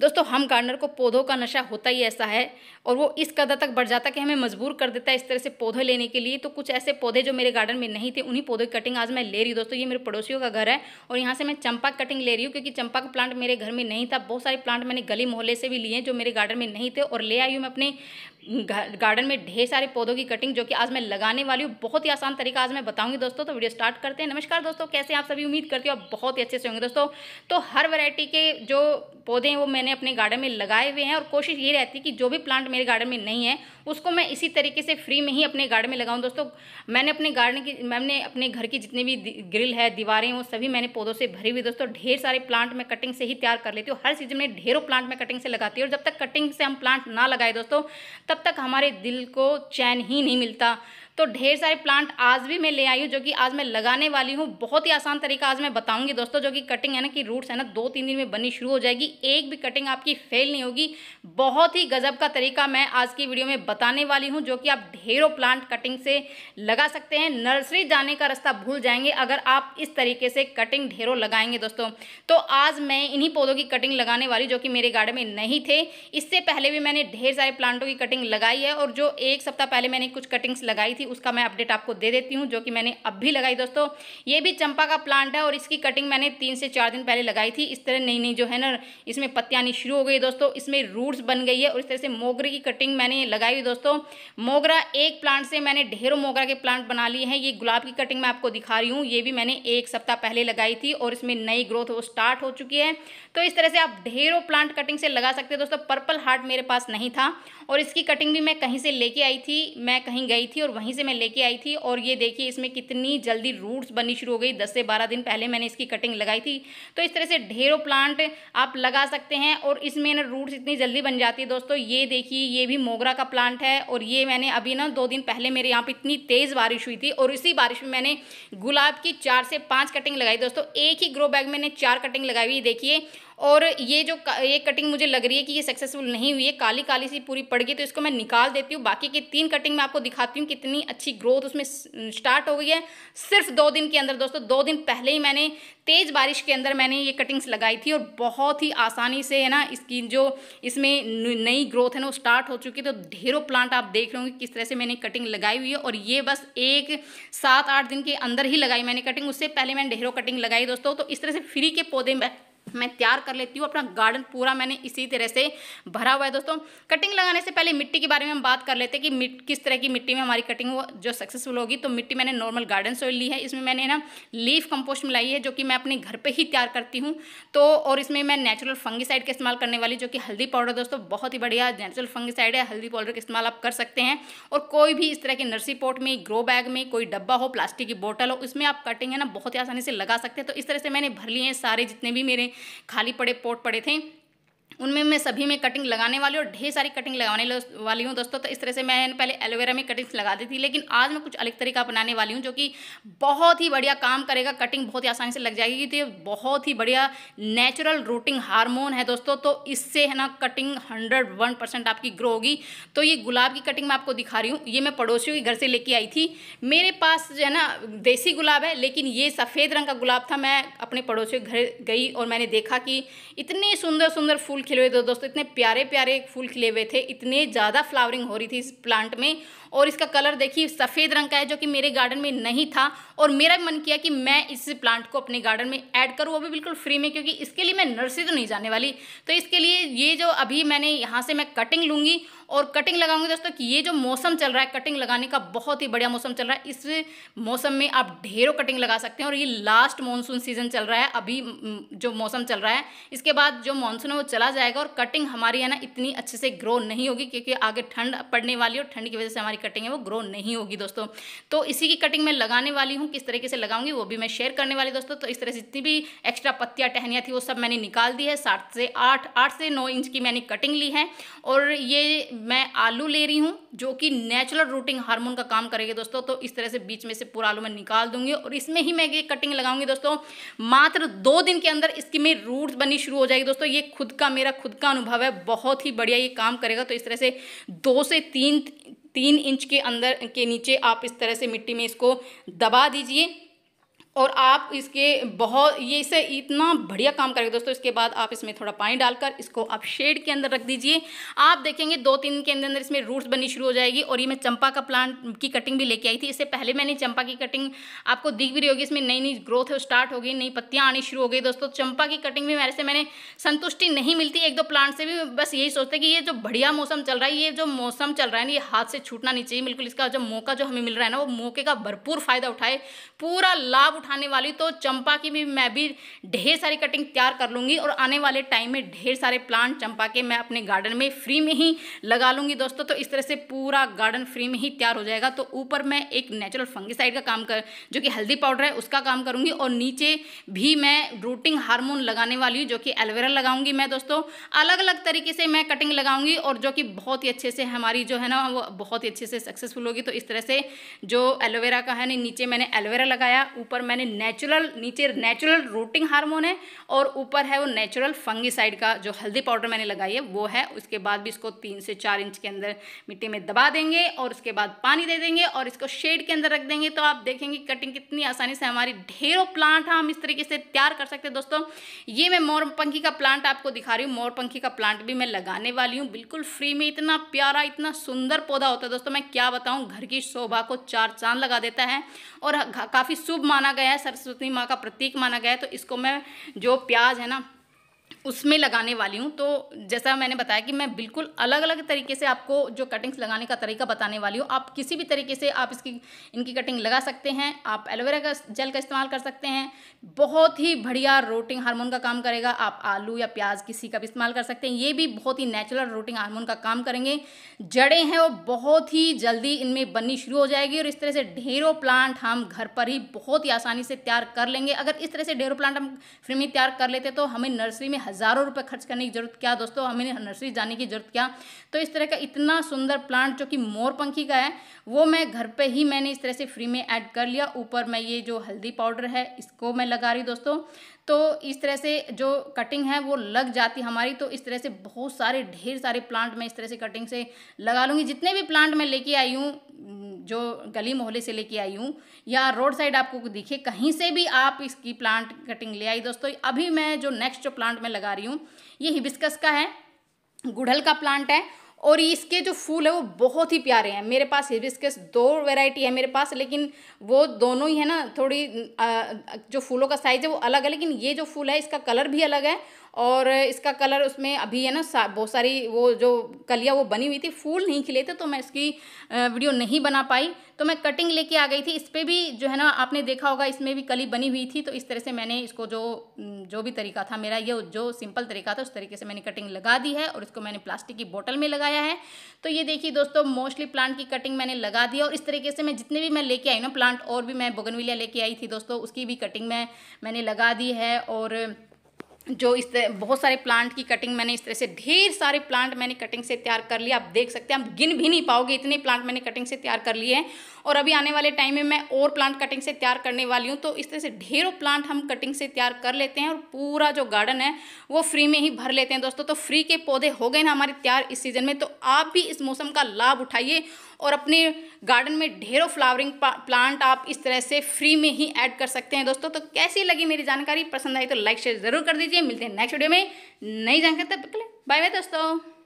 दोस्तों हम गार्डनर को पौधों का नशा होता ही ऐसा है और वो इस कदर तक बढ़ जाता कि हमें मजबूर कर देता है इस तरह से पौधे लेने के लिए तो कुछ ऐसे पौधे जो मेरे गार्डन में नहीं थे उन्हीं पौधों की कटिंग आज मैं ले रही हूँ दोस्तों ये मेरे पड़ोसियों का घर है और यहाँ से मैं चंपा कटिंग ले रही हूँ क्योंकि चंपा का प्लांट मेरे घर में नहीं था बहुत सारे प्लांट मैंने गली मोहल्ले से भी लिए जो मेरे गार्डन में नहीं थे और ले आई हूँ मैं अपने गार्डन में ढेर सारे पौधों की कटिंग जो कि आज मैं लगाने वाली हूँ बहुत ही आसान तरीका आज मैं बताऊंगी दोस्तों तो वीडियो स्टार्ट करते हैं नमस्कार दोस्तों कैसे आप सभी उम्मीद करती हो आप बहुत ही अच्छे से होंगे दोस्तों तो हर वैरायटी के जो पौधे हैं वो मैंने अपने गार्डन में लगाए हुए हैं और कोशिश ये रहती है कि जो भी प्लांट मेरे गार्डन में नहीं है उसको मैं इसी तरीके से फ्री में ही अपने गार्डन में लगाऊँ दोस्तों मैंने अपने गार्डन की मैंने अपने घर की जितनी भी ग्रिल है दीवारें वो सभी मैंने पौधों से भरी हुई दोस्तों ढेर सारे प्लांट मैं कटिंग से ही तैयार कर लेती हूँ हर सीजन में ढेरों प्लांट मैं कटिंग से लगाती हूँ और जब तक कटिंग से हम प्लांट ना लगाए दोस्तों तब तक हमारे दिल को चैन ही नहीं मिलता तो ढेर सारे प्लांट आज भी मैं ले आई हूँ जो कि आज मैं लगाने वाली हूँ बहुत ही आसान तरीका आज मैं बताऊँगी दोस्तों जो कि कटिंग है ना कि रूट्स है ना दो तीन दिन में बननी शुरू हो जाएगी एक भी कटिंग आपकी फेल नहीं होगी बहुत ही गजब का तरीका मैं आज की वीडियो में बताने वाली हूँ जो कि आप ढेरों प्लांट कटिंग से लगा सकते हैं नर्सरी जाने का रास्ता भूल जाएंगे अगर आप इस तरीके से कटिंग ढेरों लगाएंगे दोस्तों तो आज मैं इन्हीं पौधों की कटिंग लगाने वाली जो कि मेरे गार्डन में नहीं थे इससे पहले भी मैंने ढेर सारे प्लांटों की कटिंग लगाई है और जो एक सप्ताह पहले मैंने कुछ कटिंग्स लगाई थी उसका मैं अपडेट आपको दे देती हूँ जो कि मैंने अब भी लगाई दोस्तों ये भी चंपा का प्लांट है और इसकी कटिंग मैंने तीन से चार दिन पहले लगाई थी इस तरह नई नई जो है ना इसमें पत्तियानी शुरू हो गई दोस्तों इसमें रूट्स बन गई है और इस तरह से मोगरे की कटिंग मैंने लगाई हुई दोस्तों मोगरा एक प्लांट से मैंने ढेरों मोगरा के प्लांट बना लिए हैं ये गुलाब की कटिंग मैं आपको दिखा रही हूँ ये भी मैंने एक सप्ताह पहले लगाई थी और इसमें नई ग्रोथ वो स्टार्ट हो चुकी है तो इस तरह से आप ढेरों प्लांट कटिंग से लगा सकते हैं दोस्तों पर्पल हार्ट मेरे पास नहीं था और इसकी कटिंग भी मैं कहीं से लेके आई थी मैं कहीं गई थी और वहीं से मैं लेके आई थी और ये देखिए इसमें कितनी जल्दी रूट्स बननी शुरू हो गई दस से बारह दिन पहले मैंने इसकी कटिंग लगाई थी तो इस तरह से ढेरों प्लांट आप लगा सकते हैं और इसमें ना रूट्स इतनी जल्दी बन जाती है दोस्तों ये देखिए ये भी मोगरा का प्लांट है और ये मैंने अभी ना दो दिन पहले मेरे यहाँ पर इतनी तेज़ बारिश हुई थी और इसी बारिश में मैंने गुलाब की चार से पाँच कटिंग लगाई दोस्तों एक ही ग्रो बैग में चार कटिंग लगाई हुई देखिए और ये जो ये कटिंग मुझे लग रही है कि ये सक्सेसफुल नहीं हुई है काली काली सी पूरी पड़ गई तो इसको मैं निकाल देती हूँ बाकी की तीन कटिंग मैं आपको दिखाती हूँ कितनी अच्छी ग्रोथ उसमें स्टार्ट हो गई है सिर्फ दो दिन के अंदर दोस्तों दो दिन पहले ही मैंने तेज़ बारिश के अंदर मैंने ये कटिंग्स लगाई थी और बहुत ही आसानी से है ना इसकी जो इसमें नई ग्रोथ है ना वो स्टार्ट हो चुकी है तो ढेरों प्लांट आप देख रहे होंगे किस तरह से मैंने कटिंग लगाई हुई है और ये बस एक सात आठ दिन के अंदर ही लगाई मैंने कटिंग उससे पहले मैंने ढेरों कटिंग लगाई दोस्तों तो इस तरह से फ्री के पौधे में मैं तैयार कर लेती हूँ अपना गार्डन पूरा मैंने इसी तरह से भरा हुआ है दोस्तों कटिंग लगाने से पहले मिट्टी के बारे में हम बात कर लेते हैं कि किस तरह की मिट्टी में हमारी कटिंग वो जो सक्सेसफुल होगी तो मिट्टी मैंने नॉर्मल गार्डन सोइल ली है इसमें मैंने ना लीफ कंपोस्ट मिलाई है जो कि मैं अपने घर पर ही तैयार करती हूँ तो और इसमें मैं नेचुरल फंगिसाइड का इस्तेमाल करने वाली जो कि हल्दी पाउडर दोस्तों बहुत ही बढ़िया नेचुरल फंगिसाइड है हल्दी पाउडर का इस्तेमाल आप कर सकते हैं और कोई भी इस तरह के नर्सरी पोट में ग्रो बैग में कोई डब्बा हो प्लास्टिक की बोटल हो उसमें आप कटिंग है ना बहुत ही आसानी से लगा सकते हैं तो इस तरह से मैंने भर लिए हैं सारे जितने भी मेरे खाली पड़े पोट पड़े थे उनमें मैं सभी में कटिंग लगाने वाली और ढेर सारी कटिंग लगाने वाली हूँ दोस्तों तो इस तरह से मैं पहले एलोवेरा में कटिंग्स लगाती थी लेकिन आज मैं कुछ अलग तरीका अपनाने वाली हूँ जो कि बहुत ही बढ़िया काम करेगा कटिंग बहुत ही आसानी से लग जाएगी तो बहुत ही बढ़िया नेचुरल रूटिंग हारमोन है दोस्तों तो इससे है ना कटिंग हंड्रेड वन परसेंट आपकी ग्रो होगी तो ये गुलाब की कटिंग मैं आपको दिखा रही हूँ ये मैं पड़ोसियों के घर से लेके आई थी मेरे पास जो है ना देसी गुलाब है लेकिन ये सफ़ेद रंग का गुलाब था मैं अपने पड़ोसियों के घर गई और मैंने देखा कि इतने सुंदर सुंदर फूल फूल खिले हुए थे दोस्तों इतने प्यारे प्यारे फूल खिले हुए थे इतने ज़्यादा फ्लावरिंग हो रही थी इस प्लांट में और इसका कलर देखिए सफ़ेद रंग का है जो कि मेरे गार्डन में नहीं था और मेरा मन किया कि मैं इस प्लांट को अपने गार्डन में ऐड करूँ वो भी बिल्कुल फ्री में क्योंकि इसके लिए मैं नर्सरी तो नहीं जाने वाली तो इसके लिए ये जो अभी मैंने यहाँ से मैं कटिंग लूँगी और कटिंग लगाऊंगी दोस्तों कि ये जो मौसम चल रहा है कटिंग लगाने का बहुत ही बढ़िया मौसम चल रहा है इस मौसम में आप ढेरों कटिंग लगा सकते हैं और ये लास्ट मानसून सीजन चल रहा है अभी जो मौसम चल रहा है इसके बाद जो मानसून है वो चला जाएगा और कटिंग हमारी है ना इतनी अच्छे से ग्रो नहीं होगी क्योंकि आगे ठंड पड़ने वाली और ठंड की वजह से हमारी कटिंग है वो ग्रो नहीं होगी दोस्तों तो इसी की कटिंग मैं लगाने वाली हूँ किस तरीके से लगाऊंगी वो भी मैं शेयर करने वाली दोस्तों तो इस तरह से जितनी भी एक्स्ट्रा पत्तियाँ टहनियाँ थी वो सब मैंने निकाल दी है सात से आठ आठ से नौ इंच की मैंने कटिंग ली है और ये मैं आलू ले रही हूँ जो कि नेचुरल रूटिंग हार्मोन का काम करेगी दोस्तों तो इस तरह से बीच में से पूरा आलू मैं निकाल दूंगी और इसमें ही मैं ये कटिंग लगाऊंगी दोस्तों मात्र दो दिन के अंदर इसकी मेरी रूट बननी शुरू हो जाएगी दोस्तों ये खुद का मेरा खुद का अनुभव है बहुत ही बढ़िया ये काम करेगा तो इस तरह से दो से तीन तीन इंच के अंदर के नीचे आप इस तरह से मिट्टी में इसको दबा दीजिए और आप इसके बहुत ये इसे इतना बढ़िया काम करेगा दोस्तों इसके बाद आप इसमें थोड़ा पानी डालकर इसको आप शेड के अंदर रख दीजिए आप देखेंगे दो तीन के अंदर अंदर इसमें रूट्स बननी शुरू हो जाएगी और ये मैं चंपा का प्लांट की कटिंग भी लेके आई थी इससे पहले मैंने चंपा की कटिंग आपको दिख भी रही होगी इसमें नई नई ग्रोथ है स्टार्ट हो गई नई पत्तियाँ आनी शुरू हो गई दोस्तों चंपा की कटिंग भी मेरे से मैंने संतुष्टि नहीं मिलती एक दो प्लांट से भी बस यही सोचते कि ये जो बढ़िया मौसम चल रहा है ये जो मौसम चल रहा है ना ये हाथ से छूटना नहीं चाहिए बिल्कुल इसका जो मौका जो हमें मिल रहा है ना वो मौके का भरपूर फायदा उठाए पूरा लाभ उठाने वाली तो चंपा की भी मैं भी ढेर सारी कटिंग तैयार कर लूँगी और आने वाले टाइम में ढेर सारे प्लांट चंपा के मैं अपने गार्डन में फ्री में ही लगा लूँगी दोस्तों तो इस तरह से पूरा गार्डन फ्री में ही तैयार हो जाएगा तो ऊपर मैं एक नेचुरल फंगिसाइड का काम कर जो कि हल्दी पाउडर है उसका काम करूँगी और नीचे भी मैं रूटिंग हारमोन लगाने वाली हूँ जो कि एलोवेरा लगाऊंगी मैं दोस्तों अलग अलग तरीके से मैं कटिंग लगाऊंगी और जो कि बहुत ही अच्छे से हमारी जो है ना वो बहुत ही अच्छे से सक्सेसफुल होगी तो इस तरह से जो एलोवेरा का है ना नीचे मैंने एलोवेरा लगाया ऊपर मैंने नेचुरल नीचे नेचुरल रूटिंग हार्मोन है और ऊपर है वो नेचुरल फंगीसाइड का जो हल्दी पाउडर मैंने लगाई है वो है उसके बाद भी इसको तीन से चार इंच के अंदर मिट्टी में दबा देंगे और उसके बाद पानी दे देंगे और इसको शेड के अंदर रख देंगे तो आप देखेंगे कटिंग कितनी आसानी से हमारी ढेरों प्लांट हाँ, हम इस तरीके से तैयार कर सकते हैं दोस्तों ये मैं मोरपंखी का प्लांट आपको दिखा रही हूँ मोरपंखी का प्लांट भी मैं लगाने वाली हूँ बिल्कुल फ्री में इतना प्यारा इतना सुंदर पौधा होता है दोस्तों मैं क्या बताऊँ घर की शोभा को चार चांद लगा देता है और काफ़ी शुभ माना गया है सरस्वती माँ का प्रतीक माना गया है तो इसको मैं जो प्याज है ना उसमें लगाने वाली हूँ तो जैसा मैंने बताया कि मैं बिल्कुल अलग अलग तरीके से आपको जो कटिंग्स लगाने का तरीका बताने वाली हूँ आप किसी भी तरीके से आप इसकी इनकी कटिंग लगा सकते हैं आप एलोवेरा का जेल का इस्तेमाल कर सकते हैं बहुत ही बढ़िया रोटिंग हार्मोन का काम करेगा आप आलू या प्याज किसी का भी इस्तेमाल कर सकते हैं ये भी बहुत ही नेचुरल रोटिंग हारमोन का काम करेंगे जड़ें हैं वो बहुत ही जल्दी इनमें बननी शुरू हो जाएगी और इस तरह से ढेरों प्लांट हम घर पर ही बहुत ही आसानी से तैयार कर लेंगे अगर इस तरह से ढेरों प्लांट हम फ्री में तैयार कर लेते तो हमें नर्सरी में लिए हज़ारों रुपए खर्च करने की ज़रूरत क्या दोस्तों हमें नर्सरी जाने की ज़रूरत क्या तो इस तरह का इतना सुंदर प्लांट जो कि मोरपंखी का है वो मैं घर पर ही मैंने इस तरह से फ्री में ऐड कर लिया ऊपर मैं ये जो हल्दी पाउडर है इसको मैं लगा रही दोस्तों तो इस तरह से जो कटिंग है वो लग जाती हमारी तो इस तरह से बहुत सारे ढेर सारे प्लांट मैं इस तरह से कटिंग से लगा लूँगी जितने भी प्लांट मैं लेके आई हूँ जो गली मोहल्ले से लेके आई हूँ या रोड साइड आपको दिखे कहीं से भी आप इसकी प्लांट कटिंग ले आई दोस्तों अभी मैं जो नेक्स्ट जो प्लांट मैं लगा रही हूँ ये हिबिस्कस का है गुड़हल का प्लांट है और इसके जो फूल है वो बहुत ही प्यारे हैं मेरे पास हिबिस्कस दो वैरायटी है मेरे पास लेकिन वो दोनों ही है ना थोड़ी जो फूलों का साइज़ है वो अलग है लेकिन ये जो फूल है इसका कलर भी अलग है और इसका कलर उसमें अभी है ना सा, बहुत सारी वो जो कलियाँ वो बनी हुई थी फूल नहीं खिले थे तो मैं इसकी वीडियो नहीं बना पाई तो मैं कटिंग लेके आ गई थी इस पर भी जो है ना आपने देखा होगा इसमें भी कली बनी हुई थी तो इस तरह से मैंने इसको जो जो भी तरीका था मेरा ये जो सिंपल तरीका था उस तरीके से मैंने कटिंग लगा दी है और इसको मैंने प्लास्टिक की बोतल में लगाया है तो ये देखिए दोस्तों मोस्टली प्लांट की कटिंग मैंने लगा दी और इस तरीके से मैं जितने भी मैं लेके आई ना प्लांट और भी मैं बोगनविलिया लेके आई थी दोस्तों उसकी भी कटिंग मैं मैंने लगा दी है और जो इस तरह बहुत सारे प्लांट की कटिंग मैंने इस तरह से ढेर सारे प्लांट मैंने कटिंग से तैयार कर लिए आप देख सकते हैं आप गिन भी नहीं पाओगे इतने प्लांट मैंने कटिंग से तैयार कर लिए हैं और अभी आने वाले टाइम में मैं और प्लांट कटिंग से तैयार करने वाली हूँ तो इस तरह से ढेरों प्लांट हम कटिंग से तैयार कर लेते हैं और पूरा जो गार्डन है वो फ्री में ही भर लेते हैं दोस्तों तो फ्री के पौधे हो गए ना हमारे तैयार इस सीज़न में तो आप भी इस मौसम का लाभ उठाइए और अपने गार्डन में ढेरों फ्लावरिंग प्लांट आप इस तरह से फ्री में ही ऐड कर सकते हैं दोस्तों तो कैसी लगी मेरी जानकारी पसंद आई तो लाइक शेयर ज़रूर कर दीजिए मिलते हैं नेक्स्ट वीडियो में नई जानकारी तब तक बाय बाय दोस्तों